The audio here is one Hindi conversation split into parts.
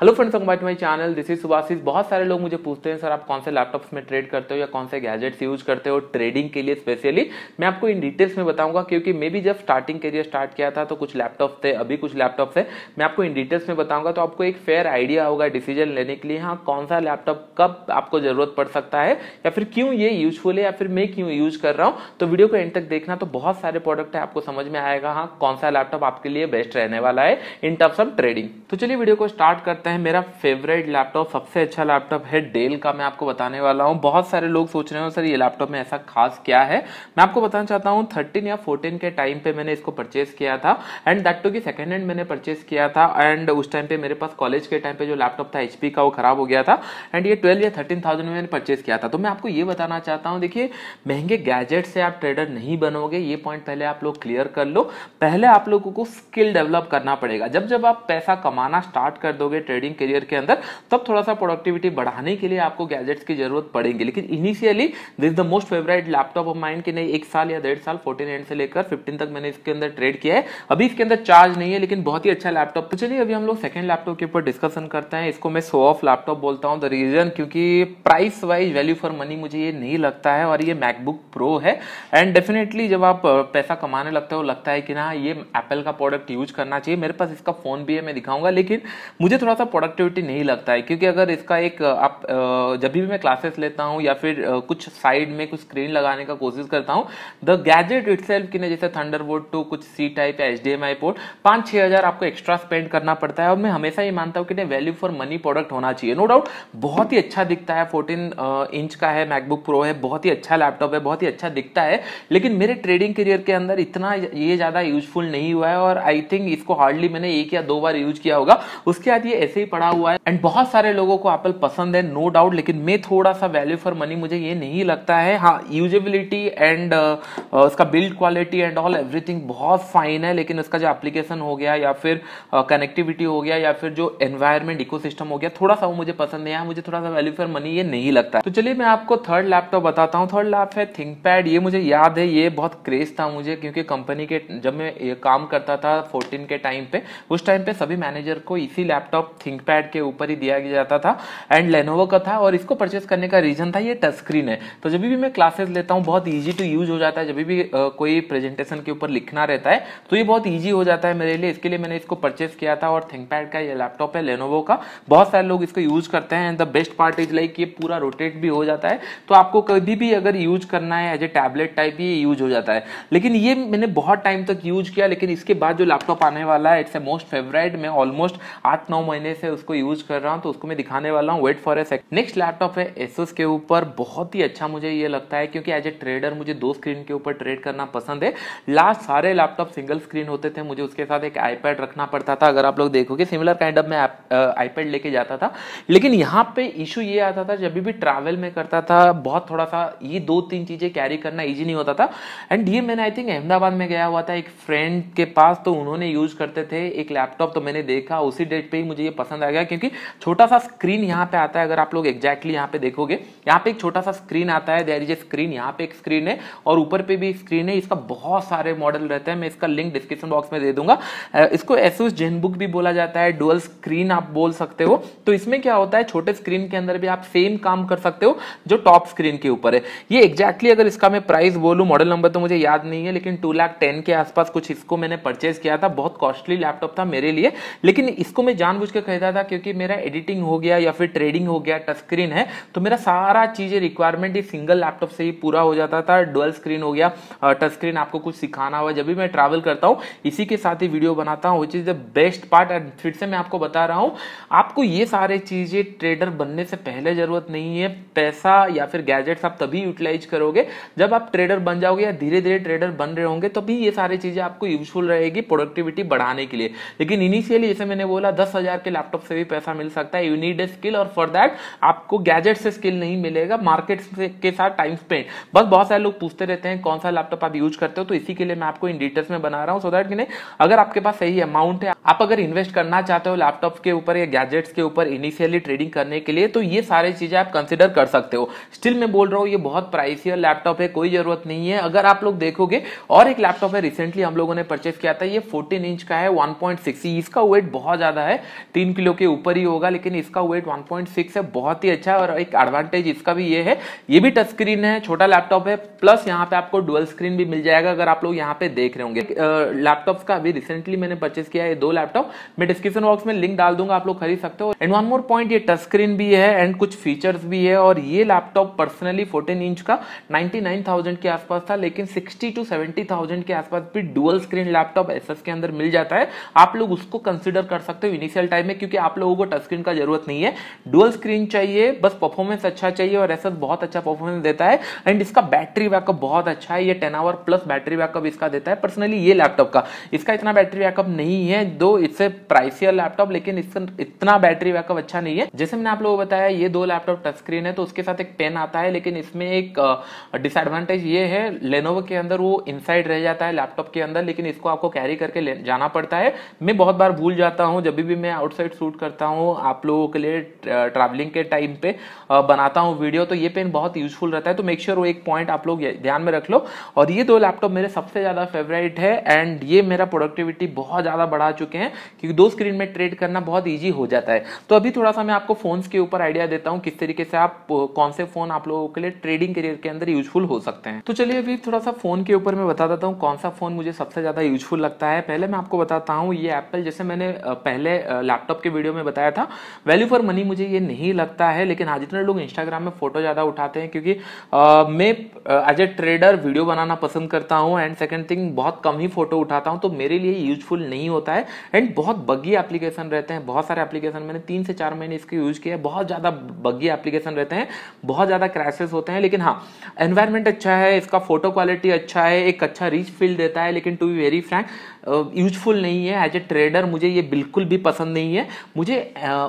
hello friends welcome back to my channel this is Subhashis बहुत सारे लोग मुझे पूछते हैं सर आप कौन से लैपटॉप्स में ट्रेड करते हो या कौन से गैजेट्स यूज करते हो ट्रेडिंग के लिए स्पेशली मैं आपको इन डिटेल्स में बताऊंगा क्योंकि मैं भी जब स्टार्टिंग लिए स्टार्ट किया था तो कुछ लैपटॉप थे अभी कुछ लैपटॉप है मैं आपको इन डिटेल्स में बताऊंगा तो आपको एक फेयर आइडिया होगा डिसीजन लेने के लिए हाँ कौन सा लैपटॉप कब आपको जरूरत पड़ सकता है या फिर क्यों ये यूजफुल है या फिर मैं क्यों यूज कर रहा हूँ तो वीडियो को एंड तक देखना तो बहुत सारे प्रोडक्ट है आपको समझ में आएगा हाँ कौन सा लैपटॉप आपके लिए बेस्ट रहने वाला है इन टर्म्स ऑफ ट्रेडिंग तो चलिए वीडियो को स्टार्ट करते लगता है मेरा फेवरेट लैपटॉप सबसे अच्छा लैपटॉप है डेल का मैं आपको बताने वाला हूँ बहुत सारे लोग सोच रहे हो सर ये लैपटॉप में ऐसा खास क्या है मैं आपको बताना चाहता हूँ थर्टीन या फोर्टीन के टाइम पे मैंने इसको परचेज किया था एंड दैट टू की सेकेंड हैंड मैंने परचेज किया था एंड उस टाइम पे मेरे पास कॉलेज के टाइम पे जो लैपटॉप था एचपी का वो खराब हो गया था एंड ये ट्वेल्व या थर्टीन थाउजेंड में मैंने परचेज किया था तो मैं आपको ये बताना चाहता हूँ देखिए महंगे गैजेट से आप ट्रेडर नहीं बनोगे ये पॉइंट पहले आप लोग क्लियर कर लो पहले आप लोगों को स्किल डेवलप करना पड़ेगा जब जब आप पैसा कमाना स्टार्ट कर दोगे ट्रेडर ट्रेडिंग करियर के अंदर तब थोड़ा सा प्रोडक्टिविटी बढ़ाने के लिए आपको गैजेट्स की जरूरत पड़ेगी लेकिन initially this the most favourite laptop of mind कि नहीं एक साल या डेढ़ साल फोर्टीन एंड से लेकर फिफ्टीन तक मैंने इसके अंदर ट्रेड किया है अभी इसके अंदर चार्ज नहीं है लेकिन बहुत ही अच्छा लैपटॉप तो चलिए अभी हम लोग सेकंड लैपटॉप के ऊपर डिस्कशन करते हैं इसको मैं सो ऑफ लैपटॉप बोलता हूँ द रीजन क्योंकि price wise value for money मुझे ये नहीं लगता है और ये मैकबुक प्रो है एंड डेफिनेटली जब आप पैसा कमाने लगते हो लगता है कि ना ये एप्पल का प्रोडक्ट यूज करना चाहिए मेरे पास इसका फोन भी है मैं दिखाऊंगा लेकिन मुझे थोड़ा सा प्रोडक्टिविटी नहीं लगता है क्योंकि अगर इसका एक आप जब भी मैं क्लासेस लेता हूँ या फिर कुछ साइड में कुछ स्क्रीन लगाने का कोशिश करता हूँ द गैजेट इट सेल्फ की जैसे थंडर वोड टू कुछ सी टाइप या H D M I port पाँच छः हज़ार आपको एक्स्ट्रा स्पेंड करना पड़ता है और मैं हमेशा ये मानता हूँ कि वैल्यू फॉर मनी प्रोडक्ट होना चाहिए नो डाउट बहुत ही अच्छा दिखता है फोर्टीन इंच का है मैकबुक प्रो है बहुत ही अच्छा लैपटॉप है बहुत ही अच्छा दिखता है लेकिन मेरे ट्रेडिंग करियर के अंदर इतना ये ज़्यादा यूजफुल नहीं हुआ है और आई थिंक इसको हार्डली मैंने एक या दो बार यूज किया होगा उसके बाद ये ऐसे से ही पड़ा हुआ है एंड बहुत सारे लोगों को एप्पल पसंद है नो डाउट लेकिन मैं थोड़ा सा वैल्यू फॉर मनी मुझे ये नहीं लगता है हाँ यूजेबिलिटी एंड uh, uh, उसका build quality and all everything बहुत फाइन है लेकिन उसका जो एप्लीकेशन हो गया या फिर कनेक्टिविटी uh, हो गया या फिर जो एनवायरमेंट इको हो गया थोड़ा सा वो मुझे पसंद नहीं आया हाँ, मुझे थोड़ा सा वैल्यू फॉर मनी ये नहीं लगता तो चलिए मैं आपको थर्ड लैपटॉप बताता हूँ थर्ड लैप है थिंक ये मुझे याद है ये बहुत क्रेज था मुझे क्योंकि कंपनी के जब मैं काम करता था फोर्टीन के टाइम पे उस टाइम पे सभी मैनेजर को इसी लैपटॉप थिंक पैड के ऊपर ही दिया जाता था एंड लेनोवो का था और इसको परचेस करने का रीजन था ये टच स्क्रीन है तो जब भी मैं क्लासेस लेता हूँ बहुत ईजी टू यूज हो जाता है जब भी कोई प्रेजेंटेशन के ऊपर लिखना रहता है तो ये बहुत ईजी हो जाता है मेरे लिए इसके लिए मैंने इसको परचेस किया था और थिंक पैड का ये लैपटॉप है लेनोवो का बहुत सारे लोग इसको यूज करते हैं and the best part is like ये पूरा रोटेट भी हो जाता है तो आपको कभी भी अगर यूज करना है एज ए टैबलेट टाइप ये यूज हो जाता है लेकिन ये मैंने बहुत टाइम तक यूज किया लेकिन इसके बाद जो लैपटॉप आने वाला है इट्स ए मोस्ट फेवरेट मैं ऑलमोस्ट आठ नौ महीने महीने से उसको यूज कर रहा हूँ तो उसको मैं दिखाने वाला हूँ wait for a second next laptop है एसोस के ऊपर बहुत ही अच्छा मुझे ये लगता है क्योंकि एज ए ट्रेडर मुझे दो स्क्रीन के ऊपर ट्रेड करना पसंद है लास्ट सारे लैपटॉप सिंगल स्क्रीन होते थे मुझे उसके साथ एक आईपैड रखना पड़ता था अगर आप लोग देखोगे सिमिलर काइंड ऑफ मैं आईपैड लेके जाता था लेकिन यहाँ पे इशू ये आता था जब भी ट्रैवल में करता था बहुत थोड़ा सा ये दो तीन चीज़ें कैरी करना ईजी नहीं होता था एंड ये मैंने आई थिंक अहमदाबाद में गया हुआ था एक फ्रेंड के पास तो उन्होंने यूज करते थे एक लैपटॉप तो मैंने देखा उसी डेट पे ही मुझे ये पसंद आ गया क्योंकि छोटा सा स्क्रीन यहाँ पे आता है अगर आप लोग एक्जैक्टली यहाँ पे देखोगे यहाँ पे एक छोटा सा स्क्रीन आता है देर इज ए स्क्रीन यहाँ पे एक स्क्रीन है और ऊपर पे भी स्क्रीन है इसका बहुत सारे मॉडल रहते हैं मैं इसका लिंक डिस्क्रिप्शन बॉक्स में दे दूंगा इसको एसूस जेनबुक भी बोला जाता है डुअल स्क्रीन आप बोल सकते हो तो इसमें क्या होता है छोटे स्क्रीन के अंदर भी आप सेम काम कर सकते हो जो टॉप स्क्रीन के ऊपर है ये एक्जैक्टली अगर इसका मैं प्राइस बोलू मॉडल नंबर तो मुझे याद नहीं है लेकिन टू लाख टेन के आसपास कुछ इसको मैंने परचेज किया था बहुत कॉस्टली लैपटॉप था मेरे लिए लेकिन इसको मैं जानबूझ के खरीदा था क्योंकि मेरा एडिटिंग हो गया या फिर ट्रेडिंग हो गया टच स्क्रीन है तो मेरा सारा चीज़ें रिक्वायरमेंट इस सिंगल लैपटॉप से ही पूरा हो जाता था डुअल स्क्रीन हो गया टच स्क्रीन आपको कुछ सिखाना हुआ जब भी मैं ट्रैवल करता हूँ इसी के साथ ही वीडियो बनाता हूँ which is the best part and फिर से मैं आपको बता रहा हूँ आपको ये सारे चीज़ें ट्रेडर बनने से पहले ज़रूरत नहीं है पैसा या फिर गैजेट्स आप तभी यूटिलाइज करोगे जब आप ट्रेडर बन जाओगे या धीरे धीरे ट्रेडर बन रहे होंगे तो भी ये सारी चीज़ें आपको यूजफुल रहेगी प्रोडक्टिविटी बढ़ाने के लिए लेकिन इनिशियली जैसे मैंने बोला दस हज़ार के लैपटॉप से भी पैसा मिल सकता है यू नीड ए स्किल और फॉर दैट आपको गैजेट से स्किल नहीं मिलेगा मार्केट के साथ टाइम स्पेंड बस बहुत सारे लोग पूछते रहते हैं कौन सा लैपटॉप आप यूज करते हो तो इसी के लिए मैं आपको इन डिटेल्स में बना रहा हूँ सो दैट कि अगर आपके पास सही अमाउंट है आप अगर इन्वेस्ट करना चाहते हो लैपटॉप के ऊपर या गैजेट्स के ऊपर इनिशियली ट्रेडिंग करने के लिए तो ये सारी चीजें आप कंसिडर कर सकते हो स्टिल मैं बोल रहा हूँ ये बहुत प्राइसी लैपटॉप है कोई जरूरत नहीं है अगर आप लोग देखोगे और एक लैपटॉप है रिसेंटली हम लोगों ने परचेस किया था ये 14 इंच का है 1.6 e, इसका वेट बहुत ज्यादा है तीन तीन किलो के ऊपर ही होगा लेकिन इसका वेट 1.6 है बहुत ही अच्छा है और एक एडवांटेज इसका भी ये है ये भी टच स्क्रीन है छोटा लैपटॉप है प्लस यहाँ पे आपको डुअल स्क्रीन भी मिल जाएगा अगर आप लोग यहाँ पे देख रहे होंगे लैपटॉप का अभी रिसेंटली मैंने परचेस किया है दो लैपटॉप मैं डिस्क्रिप्शन बॉक्स में लिंक डाल दूंगा आप लोग खरीद सकते हो एंड वन मोर पॉइंट ये टच स्क्रीन भी है एंड कुछ फीचर्स भी है और ये लैपटॉप पर्सनली फोर्टीन इंच का नाइनटी के आसपास था लेकिन सिक्सटी टू सेवेंटी के आसपास भी डुअल स्क्रीन लैपटॉप एस के अंदर मिल जाता है आप लोग उसको कंसिडर कर सकते हो इनिशियल टाइम में क्योंकि आप लोगों को टच स्क्रीन का जरूरत नहीं है डुअल स्क्रीन चाहिए बस परफॉर्मेंस अच्छा चाहिए और एसएस बहुत अच्छा परफॉर्मेंस देता है एंड इसका बैटरी बैकअप बहुत अच्छा है ये ten hour plus battery backup इसका देता है पर्सनली ये लैपटॉप का इसका इतना बैटरी बैकअप नहीं है दो इससे प्राइसियर लैपटॉप लेकिन इसका इतना बैटरी बैकअप अच्छा नहीं है जैसे मैंने आप लोगों को बताया ये दो लैपटॉप टच स्क्रीन है तो उसके साथ एक पेन आता है लेकिन इसमें एक डिसएडवांटेज ये है लेनोवो के अंदर वो इनसाइड रह जाता है लैपटॉप के अंदर लेकिन इसको आपको कैरी करके जाना पड़ता है मैं बहुत बार भूल जाता हूँ जब भी मैं आउटसाइड वेबसाइट सूट करता हूँ आप लोगों के लिए ट्रैवलिंग के टाइम पे बनाता हूँ वीडियो तो ये पेन बहुत यूजफुल रहता है तो मेक श्योर sure वो एक पॉइंट आप लोग ध्यान में रख लो और ये दो लैपटॉप मेरे सबसे ज़्यादा फेवरेट है एंड ये मेरा प्रोडक्टिविटी बहुत ज़्यादा बढ़ा चुके हैं क्योंकि दो स्क्रीन में ट्रेड करना बहुत ईजी हो जाता है तो अभी थोड़ा सा मैं आपको फोन के ऊपर आइडिया देता हूँ किस तरीके से आप कौन से फोन आप लोगों के लिए ट्रेडिंग करियर के अंदर यूजफुल हो सकते हैं तो चलिए अभी थोड़ा सा फोन के ऊपर मैं बता देता हूँ कौन सा फोन मुझे सबसे ज़्यादा यूजफुल लगता है पहले मैं आपको बताता हूँ ये एप्पल जैसे मैंने पहले लैपटॉप कप के वीडियो में बताया था वैल्यू फॉर मनी मुझे ये नहीं लगता है लेकिन हाँ जितने लोग इंस्टाग्राम में फोटो ज़्यादा उठाते हैं क्योंकि आ, मैं एज ए ट्रेडर वीडियो बनाना पसंद करता हूँ एंड सेकेंड थिंग बहुत कम ही फोटो उठाता हूँ तो मेरे लिए यूजफुल नहीं होता है एंड बहुत बग्गी एप्लीकेशन रहते हैं बहुत सारे एप्लीकेशन मैंने तीन से चार महीने इसके यूज किया है बहुत ज़्यादा बग्गी एप्लीकेशन रहते हैं बहुत ज़्यादा क्रैशेस होते हैं लेकिन हाँ एनवायरमेंट अच्छा है इसका फोटो क्वालिटी अच्छा है एक अच्छा रिच फील देता है लेकिन to be very frank useful नहीं है एज ए ट्रेडर मुझे ये बिल्कुल भी पसंद नहीं है है मुझे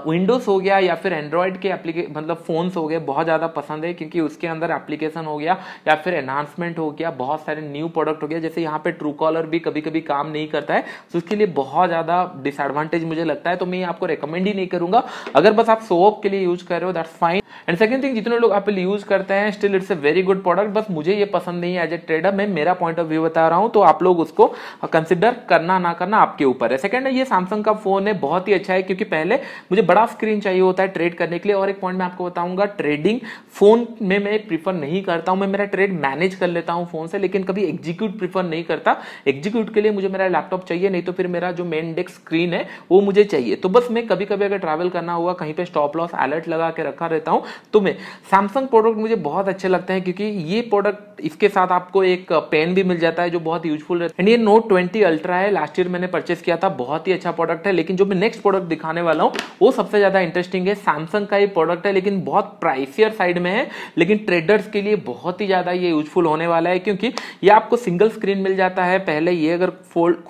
विंडोज़ हो गया या फिर एंड्रॉयड के मतलब फ़ोन्स हो गए बहुत ज़्यादा पसंद है क्योंकि उसके अंदर एप्लीकेशन हो गया या फिर एनहांसमेंट हो गया बहुत सारे न्यू प्रोडक्ट हो गया जैसे यहाँ पे ट्रू कॉलर भी कभी कभी काम नहीं करता है तो उसके लिए बहुत ज़्यादा डिसएडवांटेज मुझे लगता है तो मैं आपको रिकमेंड ही नहीं करूंगा अगर बस आप सोप के लिए यूज कर रहे हो that's fine and second thing जितने लोग एप्पल यूज करते हैं still it's a very good product बस मुझे ये पसंद नहीं है एज ए ट्रेडर मैं मेरा पॉइंट ऑफ व्यू बता रहा हूँ तो आप लोग उसको कंसिडर करना ना करना आपके ऊपर है सेकंड है ये सैमसंग का फोन है बहुत ही अच्छा है है क्योंकि पहले मुझे बड़ा स्क्रीन चाहिए होता है ट्रेड करने के लिए और एक पॉइंट मैं आपको बताऊंगा ट्रेडिंग फोन में मैं प्रीफर नहीं करता हूं मैं मेरा ट्रेड मैनेज कर लेता हूं फोन से लेकिन कभी एग्जीक्यूट प्रीफर नहीं करता एग्जीक्यूट के लिए मुझे मेरा लैपटॉप चाहिए नहीं तो फिर मेरा जो मेन डेस्क स्क्रीन है वो मुझे चाहिए तो बस मैं कभी कभी अगर ट्रैवल करना हुआ कहीं पर स्टॉप लॉस अलर्ट लगा के रखा रहता हूँ तो मैं सैमसंग प्रोडक्ट मुझे बहुत अच्छे लगते हैं क्योंकि ये प्रोडक्ट इसके साथ आपको एक पेन भी मिल जाता है जो बहुत यूजफुल रहता है एंड ये नोट ट्वेंटी अल्ट्रा है लास्ट ईयर मैंने परचेस किया था बहुत ही अच्छा प्रोडक्ट है लेकिन जो मैं नेक्स्ट प्रोडक्ट दिखाने वाला हूँ वो सबसे ज़्यादा इंटरेस्टिंग है सैमसंग का ये प्रोडक्ट है लेकिन बहुत प्राइसियर साइड में है लेकिन ट्रेडर्स के लिए बहुत ही ज़्यादा ये यूजफुल होने वाला है क्योंकि ये आपको सिंगल स्क्रीन मिल जाता है पहले ये अगर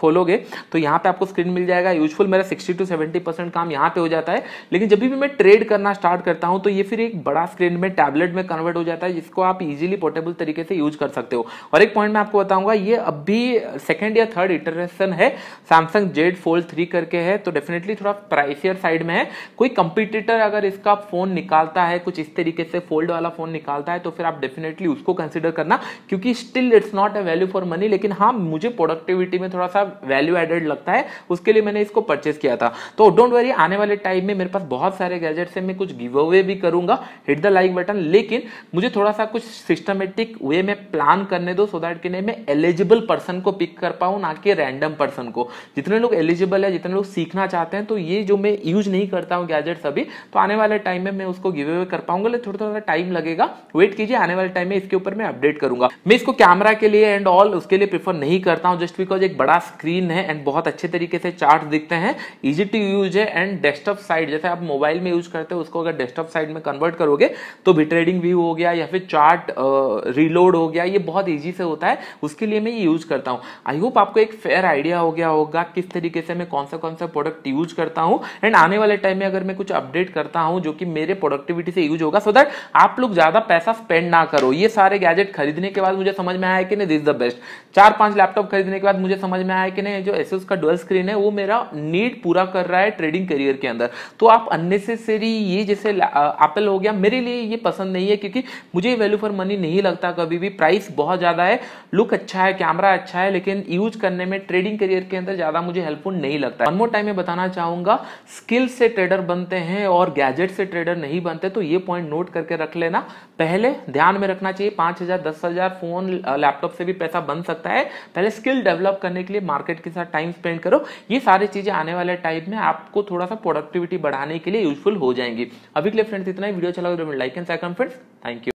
खोलोगे तो यहाँ पे आपको स्क्रीन मिल जाएगा यूजफुल मेरा सिक्सटी टू सेवेंटी काम यहाँ पे हो जाता है लेकिन जब भी मैं ट्रेड करना स्टार्ट करता हूँ तो ये फिर एक बड़ा स्क्रीन में टैबलेट में कन्वर्ट हो जाता है जिसको आप इजिली पोर्टेबल तरीके से यूज कर सकते हो और एक पॉइंट मैं आपको बताऊंगा ये अभी सेकेंड या थर्ड इटरेशन है सैमसंग जेड फोल्ड थ्री करके है तो डेफिनेटली थोड़ा प्राइसियर साइड में है कोई कंपिटिटर अगर इसका फोन निकालता है कुछ इस तरीके से फोल्ड वाला फोन निकालता है तो फिर आप डेफिनेटली उसको कंसिडर करना क्योंकि still it's not a value for money लेकिन हाँ मुझे प्रोडक्टिविटी में थोड़ा सा वैल्यू एडेड लगता है उसके लिए मैंने इसको परचेस किया था तो डोंट वरी आने वाले टाइम में मेरे पास बहुत सारे गैजेट्स हैं मैं कुछ गिव अवे भी करूंगा हिट द लाइक बटन लेकिन मुझे थोड़ा सा कुछ सिस्टमेटिक वे में प्लान करने दो सो दैट कि नहीं मैं एलिजिबल पर्सन को पिक कर पाऊँ ना कि रैंडम पर्सन को जितने लोग एलिजिबल है जितने लोग सीखना चाहते हैं तो ये चीज़ जो मैं यूज नहीं करता हूँ गैजेट्स अभी तो आने वाले टाइम में मैं उसको गिव अवे कर पाऊंगा लेकिन थोड़ा थोड़ा टाइम लगेगा वेट कीजिए आने वाले टाइम में इसके ऊपर मैं अपडेट करूंगा मैं इसको कैमरा के लिए एंड ऑल उसके लिए प्रीफर नहीं करता हूँ जस्ट बिकॉज एक बड़ा स्क्रीन है एंड बहुत अच्छे तरीके से चार्ट दिखते हैं इजी टू यूज है एंड डेस्कटॉप साइड जैसे आप मोबाइल में यूज करते हो उसको अगर डेस्कटॉप साइड में कन्वर्ट करोगे तो भी ट्रेडिंग व्यू हो गया या फिर चार्ट रिलोड हो गया ये बहुत ईजी से होता है उसके लिए मैं ये यूज करता हूँ आई होप आपको एक फेयर आइडिया हो गया होगा किस तरीके से मैं कौन सा कौन सा प्रोडक्ट यूज करता हूँ हूं एंड आने वाले टाइम में अगर मैं कुछ अपडेट करता हूं जो कि मेरे प्रोडक्टिविटी से यूज होगा सो दैट आप लोग ज्यादा पैसा स्पेंड ना करो ये सारे गैजेट खरीदने के बाद मुझे समझ में आया कि नहीं दिस द बेस्ट चार पांच लैपटॉप खरीदने के बाद मुझे समझ में आया कि नहीं जो एस का डुअल स्क्रीन है वो मेरा नीड पूरा कर रहा है ट्रेडिंग करियर के अंदर तो आप अननेसेसरी ये जैसे एपल हो गया मेरे लिए ये पसंद नहीं है क्योंकि मुझे वैल्यू फॉर मनी नहीं लगता कभी भी प्राइस बहुत ज्यादा है लुक अच्छा है कैमरा अच्छा है लेकिन यूज करने में ट्रेडिंग करियर के अंदर ज्यादा मुझे हेल्पफुल नहीं लगता वन मोर टाइम मैं बताना चाहूंगा स्किल से ट्रेडर बनते हैं और गैजेट से ट्रेडर नहीं बनते तो ये पॉइंट नोट करके रख लेना पहले ध्यान में रखना चाहिए पांच हजार दस हजार फोन लैपटॉप से भी पैसा बन सकता है पहले स्किल डेवलप करने के लिए मार्केट के साथ टाइम स्पेंड करो ये सारी चीजें आने वाले टाइम में आपको थोड़ा सा प्रोडक्टिविटी बढ़ाने के लिए यूजफुल हो जाएंगी अभी के लिए फ्रेंड्स इतना ही वीडियो चला like and second friends thank you